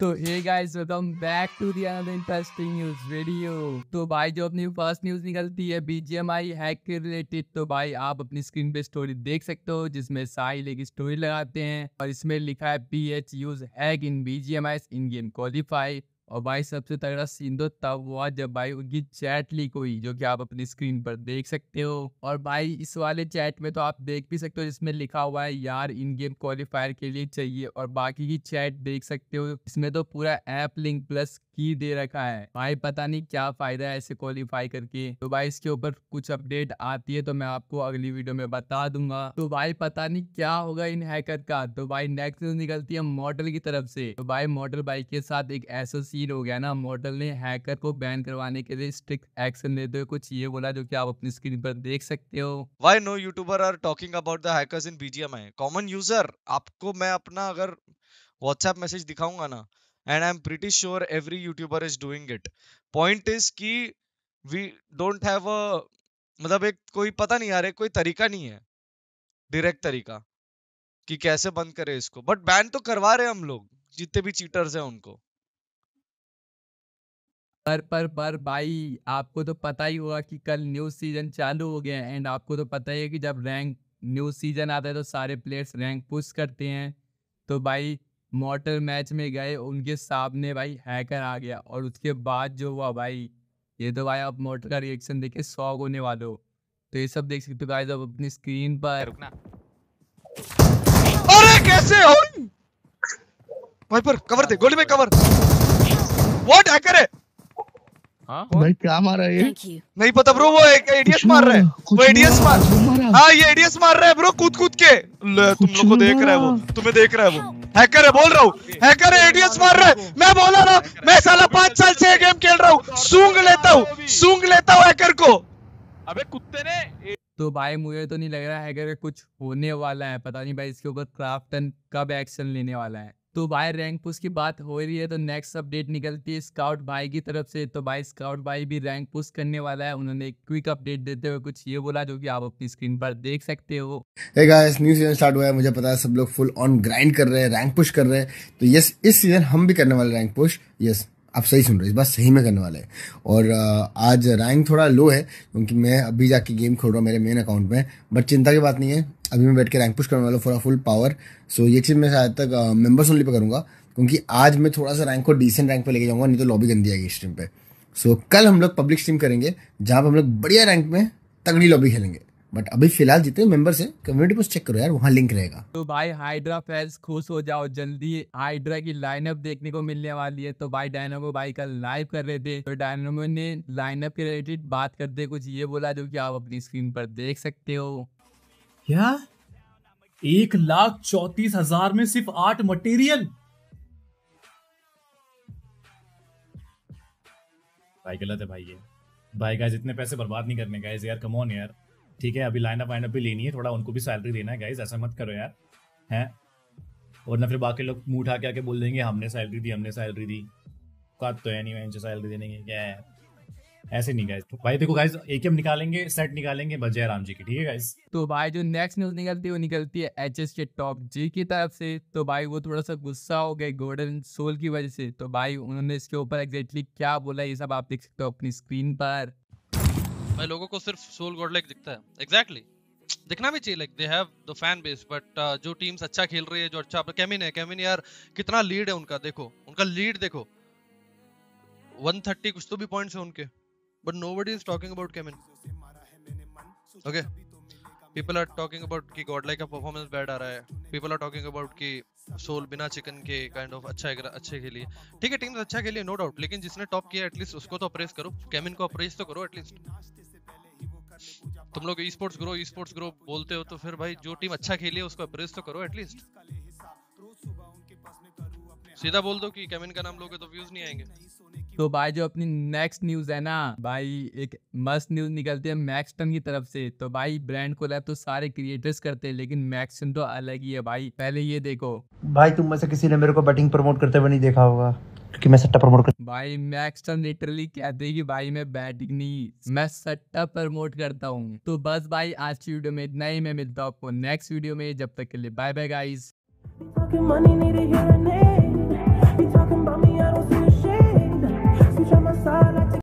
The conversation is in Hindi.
तो ये guys welcome back to the another interesting news video तो भाई जो अपनी फर्स्ट न्यूज निकलती है बीजीएमआई हैक के रिलेटेड तो भाई आप अपनी स्क्रीन पे स्टोरी देख सकते हो जिसमें साहिल एक स्टोरी लगाते हैं और इसमें लिखा है P H use hack in BGMI in game qualify और भाई सबसे तगड़ा सीन तो तब हुआ जब भाई उनकी चैट लीक हुई जो कि आप अपनी स्क्रीन पर देख सकते हो और भाई इस वाले चैट में तो आप देख भी सकते हो जिसमें लिखा हुआ है यार इन गेम क्वालिफायर के लिए चाहिए और बाकी की चैट देख सकते हो इसमें तो पूरा ऐप लिंक प्लस ही दे रखा है भाई पता नहीं क्या फायदा है ऐसे क्वालिफाई करके तो भाई इसके ऊपर कुछ अपडेट आती है तो मैं आपको अगली वीडियो में बता दूंगा तो भाई पता नहीं क्या होगा इन हैकर का तो भाई नेक्स्ट न्यूज निकलती है मॉडल की तरफ से तो भाई मॉडल बाइक के साथ एक ऐसा सीन हो गया ना मॉडल ने हैकर को बैन करवाने के लिए स्ट्रिक्ट एक्शन लेते हुए कुछ ये बोला जो की आप अपनी स्क्रीन पर देख सकते हो why no youtuber are talking about the in BGM common user आपको मैं अपना अगर व्हाट्सएप मैसेज दिखाऊंगा ना and I am pretty sure every youtuber is doing it point is कि वी डोंट हैव अ मतलब एक कोई पता नहीं यार एक कोई तरीका नहीं है डायरेक्ट तरीका कि कैसे बंद करें इसको बट बैन तो करवा रहे हम लोग जितने भी चीटर्स हैं उनको पर पर पर भाई आपको तो पता ही होगा कि कल न्यू सीजन चालू हो गया है एंड आपको तो पता ही है कि जब रैंक न्यू सीजन आता है तो सारे प्लेयर्स रैंक पुश करते हैं तो भाई मोटर मैच में गए उनके सामने भाई हैकर आ गया और उसके बाद जो हुआ भाई ये तो भाई आप मोटर का रिएक्शन देखे शौक होने वाले हो तो ये सब देख सकते हो गाइस आप अपनी स्क्रीन पर रुकना अरे कैसे हो भाई पर कवर दे गोली में कवर व्हाट हैकर है हाँ भाई क्या मार रहा है नहीं पता ब्रो वो एक एडीएस हाँ, मार रहा है वो एडीएस मार हाँ ये एडीएस मार रहा है ब्रो कूद कूद के तुम लोग को देख रहा है वो तुम्हें देख रहा है वो हैकर है बोल रहा हूँ हैकर है एडीएस मार रहा है मैं बोला ना मैं साला पांच साल से गेम खेल रहा हूँ सूंग लेता हूँ सूंग लेता हूँ हैकर को अबे कुत्ते ने तो भाई मुझे तो नहीं लग रहा है कुछ होने वाला है पता नहीं भाई इसके ऊपर क्राफ्टन कब एक्शन लेने वाला है तो भाई रैंक पुश की बात हो रही है तो नेक्स्ट अपडेट निकलती है स्काउट भाई की तरफ से तो भाई स्काउट भाई भी रैंक पुश करने वाला है उन्होंने एक क्विक अपडेट देते हुए कुछ ये बोला जो कि आप अपनी स्क्रीन पर देख सकते हो hey guys, new season start हुआ है मुझे पता है सब लोग फुल ऑन ग्राइंड कर रहे हैं रैंक पुश कर रहे हैं तो यस इस सीजन हम भी करने वाले रैंक पुश यस आप सही सुन रहे हो इस बार सही में करने वाला है और uh, आज रैंक थोड़ा लो है क्योंकि मैं अभी जाके गेम खोल रहा हूँ मेरे मेन अकाउंट में बट चिंता की बात नहीं है अभी मैं बैठ के रैंक पुश करने वाला फॉर फुल पावर सो ये चीज़ मैं शायद तक मेंबर्स uh, ओनली पे करूँगा क्योंकि आज मैं थोड़ा सा रैंक को डिसेंट रैंक पर लेके जाऊँगा नहीं तो लॉबी गंदी आएगी स्ट्रीम पर सो so, कल हम लोग पब्लिक स्ट्रीम करेंगे जहाँ पर हम लोग बढ़िया रैंक में तगड़ी लॉबी खेलेंगे बट अभी फिलहाल जितने मेंबर्स हैं कम्युनिटी पोस्ट चेक करो यार वहाँ लिंक रहेगा तो भाई हाइड्रा फैंस खुश हो जाओ जल्दी हाइड्रा की लाइनअप देखने को मिलने वाली है तो भाई डायनोमो भाई कल लाइव कर रहे थे तो डायनोमो ने लाइनअप के रिलेटेड बात करते कुछ ये बोला जो कि आप अपनी स्क्रीन पर देख सकते हो क्या एक लाख चौतीस हजार में सिर्फ आठ मटेरियल भाई गलत है भाई ये भाई गाइज इतने पैसे बर्बाद नहीं करने गाइज यार कम ऑन यार ठीक है अभी लाइन वाइनअप भी लेनी है थोड़ा उनको भी सैलरी देना है गाइज ऐसा मत करो यार हैं ना फिर बाकी लोग मुंह उठा के आके बोल देंगे हमने सैलरी दी हमने सैलरी दी बात तो है नहीं मैं सैलरी देने की क्या है ऐसे नहीं गाइज तो भाई देखो गाइज एक एम निकालेंगे सेट निकालेंगे बजाय राम जी की ठीक है गाइज तो भाई जो नेक्स्ट न्यूज निकलती है वो निकलती है एच के टॉप जी की तरफ से तो भाई वो थोड़ा सा गुस्सा हो गए गोल्डन सोल की वजह से तो भाई उन्होंने इसके ऊपर एग्जैक्टली क्या बोला ये सब आप देख सकते हो अपनी स्क्रीन पर भाई लोगों को सिर्फ सोल गोल्ड लाइक दिखता है एग्जैक्टली exactly. दिखना भी चाहिए like they have the fan base but जो टीम्स अच्छा खेल रही है जो अच्छा कैमिन है कैमिन यार कितना लीड है उनका देखो उनका लीड देखो 130 कुछ तो भी पॉइंट्स है उनके but nobody is talking about Kemin. Okay. People are talking about कि godlike का performance bad आ रहा है. People are talking about कि सोल बिना चिकन के काइंड ऑफ अच्छा अच्छे खेली ठीक है टीम अच्छा खेली नो डाउट लेकिन जिसने टॉप किया एटलीस्ट उसको तो अप्रेस करो कैमिन को अप्रेस तो करो least. तुम लोग esports grow esports grow बोलते हो तो फिर भाई जो टीम अच्छा खेली है उसको अप्रेस तो करो एटलीस्ट सीधा बोल दो कि कैमिन का नाम लोगे तो व्यूज नहीं आएंगे तो भाई जो अपनी नेक्स्ट न्यूज है ना भाई एक मस्त न्यूज निकलती है मैक्सटन की तरफ से तो भाई ब्रांड को तो सारे क्रिएटर्स करते हैं लेकिन मैक्सटन तो अलग ही है भाई पहले ये देखो भाई तुम में से किसी ने मेरे को बैटिंग प्रमोट करते हुए नहीं देखा होगा क्योंकि मैं सट्टा प्रमोट कर भाई मैक्सटन लिटरली कहते हैं कि भाई मैं बैटिंग नहीं मैं सट्टा प्रमोट करता हूँ तो बस भाई आज की वीडियो में इतना ही मैं मिलता हूँ आपको नेक्स्ट वीडियो में जब तक के लिए बाय बाय गाइज